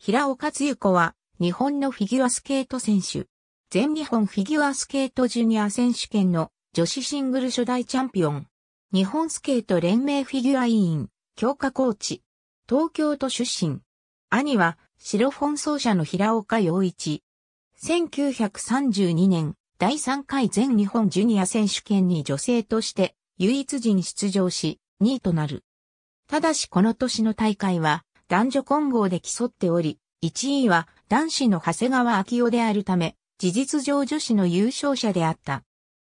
平岡つゆ子は、日本のフィギュアスケート選手。全日本フィギュアスケートジュニア選手権の女子シングル初代チャンピオン。日本スケート連盟フィギュア委員、強化コーチ。東京都出身。兄は、白本奏者の平岡洋一。1932年、第3回全日本ジュニア選手権に女性として、唯一時に出場し、2位となる。ただしこの年の大会は、男女混合で競っており、1位は男子の長谷川昭夫であるため、事実上女子の優勝者であった。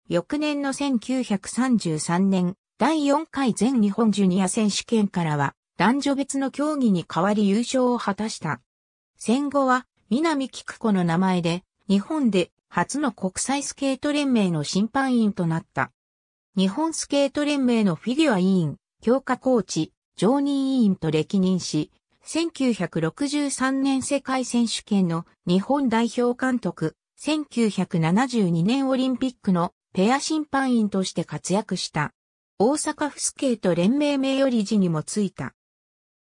翌年の1933年、第4回全日本ジュニア選手権からは、男女別の競技に代わり優勝を果たした。戦後は、南菊子の名前で、日本で初の国際スケート連盟の審判員となった。日本スケート連盟のフィギュア委員、強化コーチ、常任委員と歴任し、1963年世界選手権の日本代表監督、1972年オリンピックのペア審判員として活躍した。大阪府スケート連盟名誉理事にもついた。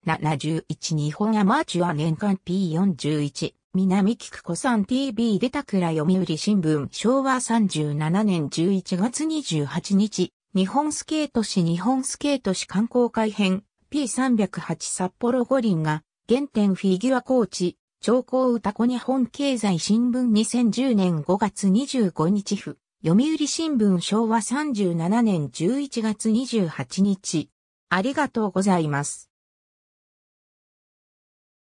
71日本アマーチュア年間 P41 南菊子さん TV 出たくら読売新聞昭和37年11月28日日本スケート市日本スケート市観光会編 p 3 0 8札幌五輪が、原点フィギュアコーチ、長江歌子日本経済新聞2010年5月25日付、読売新聞昭和37年11月28日。ありがとうございます。